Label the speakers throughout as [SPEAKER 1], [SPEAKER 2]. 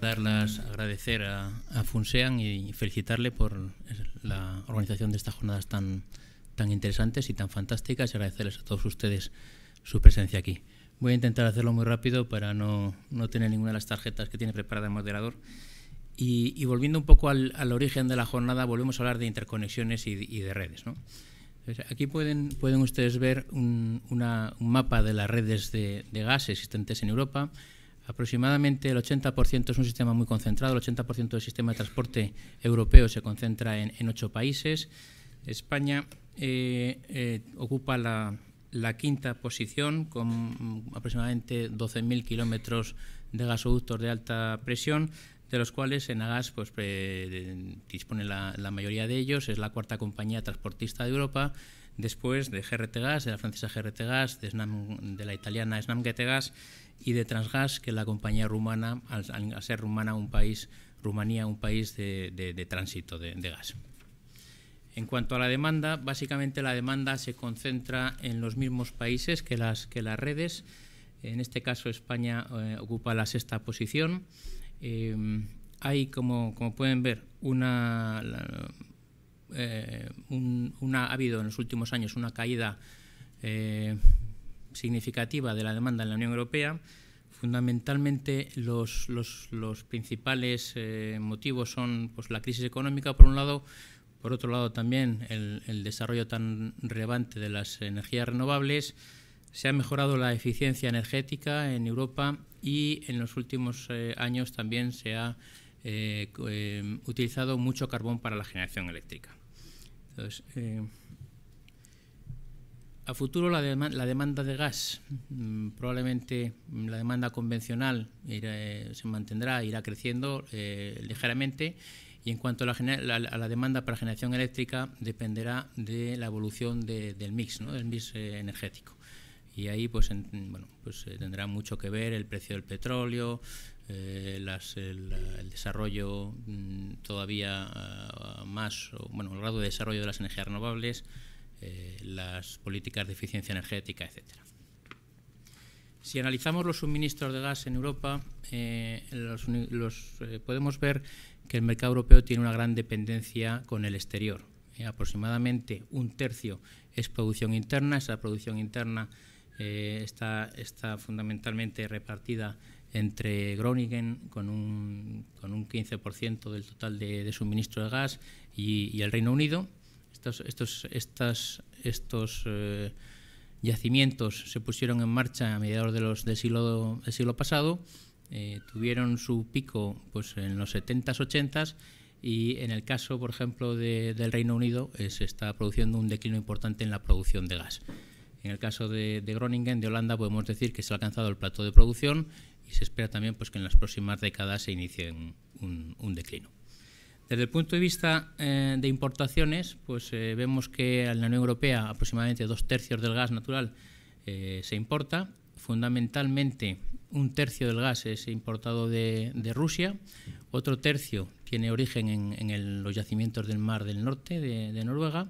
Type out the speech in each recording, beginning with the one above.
[SPEAKER 1] Darlas, agradecer a, Funsean y felicitarle por la organización de estas jornadas tan, tan interesantes y tan fantásticas y agradecerles a todos ustedes su presencia aquí. Voy a intentar hacerlo muy rápido para no, no tener ninguna de las tarjetas que tiene preparada el moderador. Y, volviendo un poco al, origen de la jornada, volvemos a hablar de interconexiones y, de redes. aquí pueden, pueden ustedes ver un, mapa de las redes de, de gas existentes en Europa Aproximadamente el 80% es un sistema muy concentrado, el 80% del sistema de transporte europeo se concentra en, ocho países. España eh, eh, ocupa la, quinta posición con aproximadamente 12.000 kilómetros de gasoductos de alta presión, de los cuales Enagas pues, dispone la, la mayoría de ellos, es la cuarta compañía transportista de Europa después de GRT Gas, de la francesa GRT Gas, de, la italiana Snamgete Gas y de Transgas, que es la compañía rumana, al, ser rumana un país, Rumanía un país de, tránsito de, gas. En cuanto a la demanda, básicamente la demanda se concentra en los mismos países que las, que las redes. En este caso, España eh, ocupa la sexta posición. Eh, hay, como, como, pueden ver, una, eh, ha habido en los últimos años una caída eh, significativa de la demanda en la Unión Europea. Fundamentalmente los, principales eh, motivos son pues, la crisis económica, por un lado, por otro lado también el, desarrollo tan relevante de las energías renovables. Se ha mejorado la eficiencia energética en Europa y en los últimos años también se ha utilizado mucho carbón para la generación eléctrica. Entonces, eh, a futuro la, demanda de gas, mm, probablemente la demanda convencional eh, se mantendrá, irá creciendo eh, ligeramente y en cuanto a la, demanda para generación eléctrica dependerá de la evolución del mix, del mix energético y ahí pues, bueno, pues eh, tendrá mucho que ver el precio del petróleo, eh, el, desarrollo mm, todavía ah, más, bueno, el grado de desarrollo de las energías renovables, eh, las políticas de eficiencia energética, etcétera. Si analizamos los suministros de gas en Europa, podemos ver que el mercado europeo tiene una gran dependencia con el exterior. aproximadamente un tercio es producción interna, esa producción interna eh, está, fundamentalmente repartida entre Groningen con un, 15% del total de, suministro de gas y, el Reino Unido. Estos, eh, yacimientos se pusieron en marcha a mediados del, siglo, pasado, eh, tuvieron su pico pues, en los 70s, 80s y en el caso, por ejemplo, del Reino Unido se está produciendo un declino importante en la producción de gas. En el caso de, Groningen, de Holanda, podemos decir que se ha alcanzado el plato de producción y se espera también pues, que en las próximas décadas se inicie un, declino. Desde el punto de vista eh, de importaciones, pues eh, vemos que en la Unión Europea aproximadamente dos tercios del gas natural eh, se importa. Fundamentalmente un tercio del gas es importado de, Rusia, otro tercio tiene origen en, los yacimientos del Mar del Norte de Noruega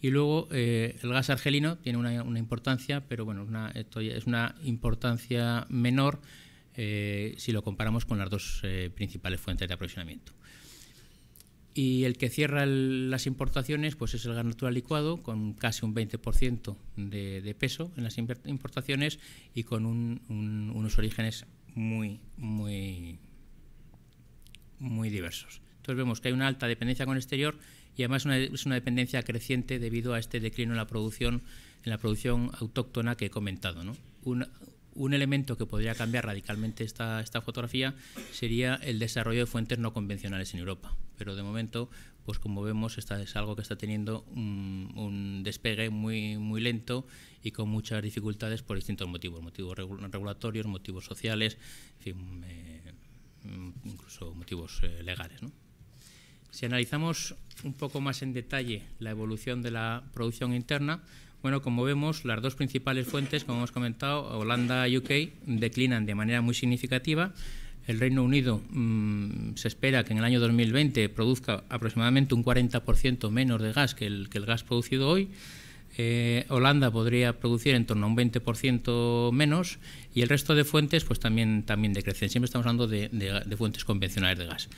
[SPEAKER 1] y luego eh, el gas argelino tiene una, importancia, pero bueno, esto es una importancia menor eh, si lo comparamos con las dos eh, principales fuentes de aprovisionamiento. Y el que cierra las importaciones pues es el gas natural licuado, con casi un 20% de, peso en las importaciones y con unos orígenes muy, muy, muy diversos. Entonces vemos que hay una alta dependencia con el exterior y además es una dependencia creciente debido a este declino en la producción, en la producción autóctona que he comentado. Un, elemento que podría cambiar radicalmente esta, esta fotografía sería el desarrollo de fuentes no convencionales en Europa. Pero de momento, pues como vemos, es algo que está teniendo un, despegue muy, muy lento y con muchas dificultades por distintos motivos, motivos regulatorios, motivos sociales, eh, incluso motivos eh, legales. Si analizamos un poco más en detalle la evolución de la producción interna, bueno, como vemos, las dos principales fuentes, como hemos comentado, Holanda y UK, declinan de manera muy significativa. El Reino Unido mm, se espera que en el año 2020 produzca aproximadamente un 40% menos de gas que el, gas producido hoy. Eh, Holanda podría producir en torno a un 20% menos y el resto de fuentes pues también, también decrecen. Siempre estamos hablando de fuentes convencionales de gas.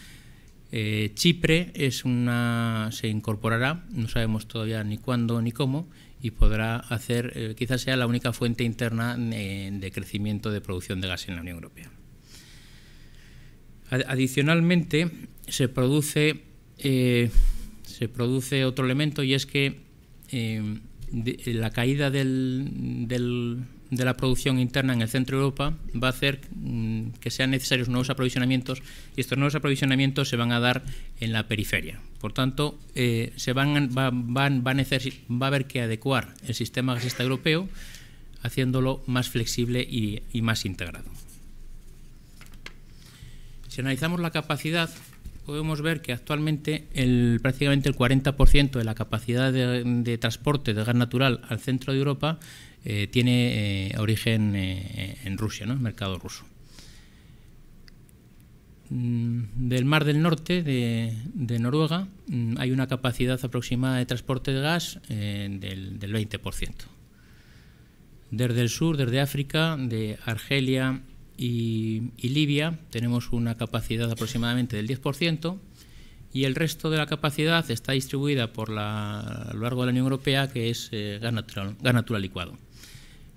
[SPEAKER 1] Eh, Chipre es una, se incorporará, no sabemos todavía ni cuándo ni cómo, y podrá hacer, eh, quizás sea la única fuente interna eh, de crecimiento de producción de gas en la Unión Europea. Adicionalmente, se produce, se produce otro elemento y es que la caída del de la producción interna en el centro de Europa va a hacer mm, que sean necesarios nuevos aprovisionamientos y estos nuevos aprovisionamientos se van a dar en la periferia. Por tanto, eh, se van, va, van, a va a haber que adecuar el sistema gasista europeo haciéndolo más flexible y, más integrado. Si analizamos la capacidad, podemos ver que actualmente el, prácticamente el 40% de la capacidad de transporte de gas natural al centro de Europa eh, tiene eh, origen eh, en Rusia, ¿no? el mercado ruso. Mm, del Mar del Norte de, Noruega mm, hay una capacidad aproximada de transporte de gas del, 20%. Desde el sur, desde África, de Argelia y, Libia, tenemos una capacidad aproximadamente del 10% y el resto de la capacidad está distribuida por la, a lo largo de la Unión Europea, que es gas natural licuado.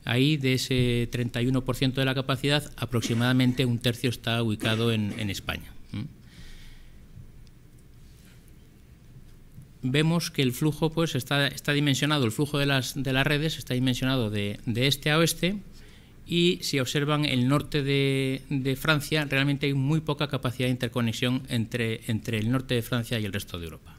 [SPEAKER 1] Ahí, de ese 31% de la capacidad, aproximadamente un tercio está ubicado en, España. Vemos que el flujo pues, está, dimensionado, el flujo de las, redes está dimensionado de, este a oeste, y si observan el norte de, Francia, realmente hay muy poca capacidad de interconexión entre, entre el norte de Francia y el resto de Europa.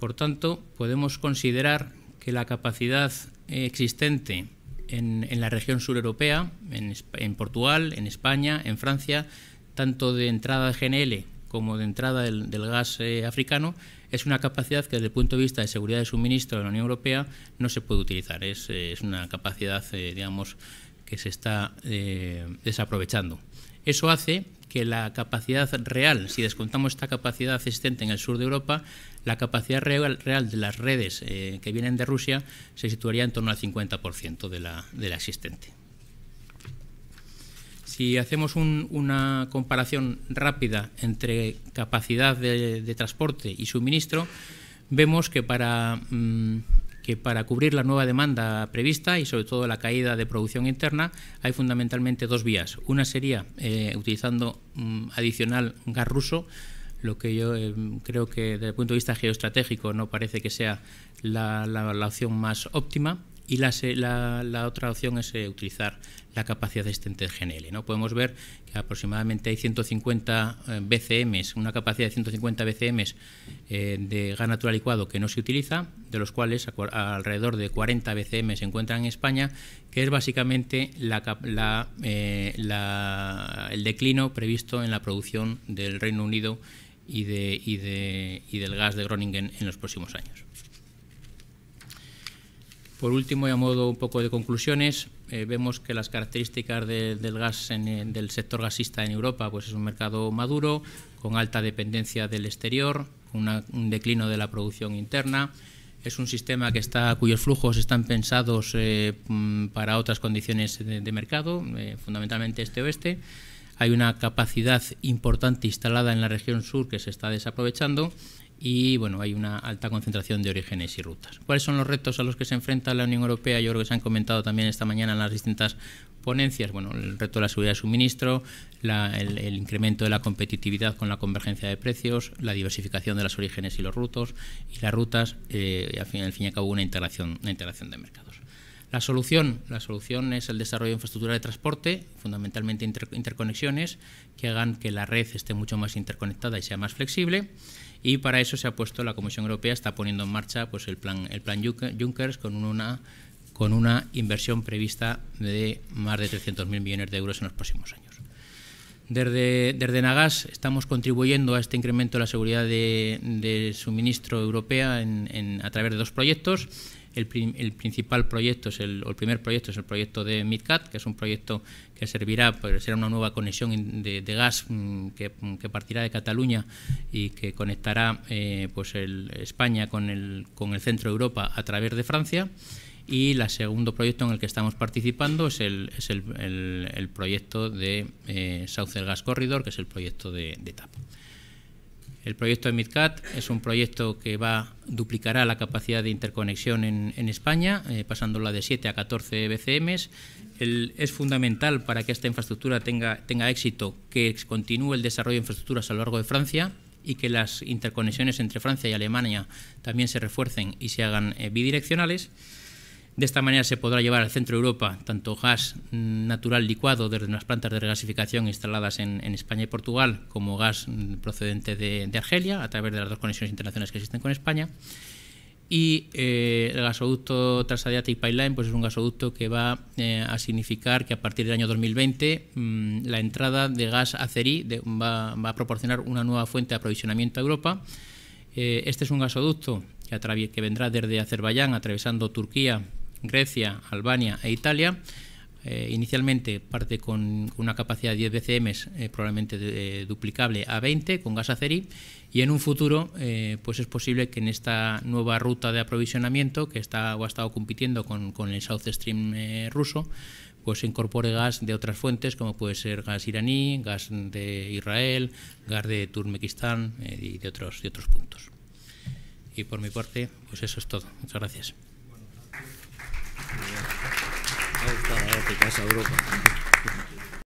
[SPEAKER 1] Por tanto, podemos considerar que la capacidad existente en, la región sureuropea, en, en Portugal, en España, en Francia, tanto de entrada de GNL como de entrada del, gas eh, africano, es una capacidad que desde el punto de vista de seguridad de suministro de la Unión Europea no se puede utilizar. Es, eh, una capacidad, eh, digamos, que se está desaprovechando. Eso hace que la capacidad real, si descontamos esta capacidad existente en el sur de Europa, la capacidad real, de las redes eh, que vienen de Rusia se situaría en torno al 50% de la, existente. Si hacemos una comparación rápida entre capacidad de, transporte y suministro, vemos que para, mm, que para cubrir la nueva demanda prevista y sobre todo la caída de producción interna hay fundamentalmente dos vías. Una sería eh, utilizando mm, adicional gas ruso lo que yo eh, creo que desde el punto de vista geoestratégico no parece que sea la, opción más óptima. Y la, otra opción es eh, utilizar la capacidad existente de GNL. ¿no? Podemos ver que aproximadamente hay 150 eh, BCMs, una capacidad de 150 BCM de gas natural licuado que no se utiliza, de los cuales alrededor de 40 BCM se encuentran en España, que es básicamente la, la, el declino previsto en la producción del Reino Unido y, del gas de Groningen en los próximos años. Por último, y a modo un poco de conclusiones, eh, vemos que las características del gas eh, del sector gasista en Europa pues es un mercado maduro, con alta dependencia del exterior, con un declino de la producción interna. Es un sistema que cuyos flujos están pensados eh, mm, para otras condiciones de, mercado, fundamentalmente este-oeste. oeste hay una capacidad importante instalada en la región sur que se está desaprovechando y bueno, hay una alta concentración de orígenes y rutas. ¿Cuáles son los retos a los que se enfrenta la Unión Europea? Yo creo que se han comentado también esta mañana en las distintas ponencias, bueno, el reto de la seguridad de suministro, el, incremento de la competitividad con la convergencia de precios, la diversificación de los orígenes y los rutos y las rutas, eh, y al, fin, y al cabo una integración, una integración de mercados. La solución, la solución es el desarrollo de infraestructura de transporte, fundamentalmente interconexiones, que hagan que la red esté mucho más interconectada y sea más flexible. Y para eso se ha puesto la Comisión Europea, está poniendo en marcha pues, el plan, el plan con una con una inversión prevista de más de 300.000 millones de euros en los próximos años. Desde, desde, Nagas estamos contribuyendo a este incremento de la seguridad de, suministro europea a través de dos proyectos. El, principal proyecto, es el, primer proyecto es el proyecto de MidCat, que es un proyecto que servirá, pues, será una nueva conexión de, gas mm, mm, que, partirá de Cataluña y que conectará eh, pues España con el, con el centro de Europa a través de Francia y el segundo proyecto en el que estamos participando es el, es el, proyecto de South eh, South Gas Corridor, que es el proyecto de, de TAP. El proyecto de MidCat es un proyecto que va duplicará la capacidad de interconexión en, España, eh, pasándola de 7 a 14 BCMs. es fundamental para que esta infraestructura tenga, tenga éxito que continúe el desarrollo de infraestructuras a lo largo de Francia y que las interconexiones entre Francia y Alemania también se refuercen y se hagan eh, bidireccionales. De esta manera se podrá llevar al centro de Europa tanto gas natural licuado desde las plantas de regasificación instaladas en, España y Portugal como gas procedente de, Argelia a través de las dos conexiones internacionales que existen con España. Y eh, el gasoducto Transadiatic Pipeline pues es un gasoducto que va eh, a significar que a partir del año 2020 mm, la entrada de gas a de, va, a proporcionar una nueva fuente de aprovisionamiento a Europa. Eh, este es un gasoducto que vendrá desde Azerbaiyán atravesando Turquía Grecia, Albania e Italia. Eh, inicialmente parte con una capacidad de 10 BCM, eh, probablemente eh, duplicable a 20 con gas acerí, y en un futuro pues es posible que en esta nueva ruta de aprovisionamiento que está ha estado compitiendo con, el South Stream ruso, pues se incorpore gas de otras fuentes como puede ser gas iraní, gas de Israel, gas de Turkmenistán y de otros, de otros puntos. Y por mi parte, pues eso es todo. Muchas gracias. este Europa.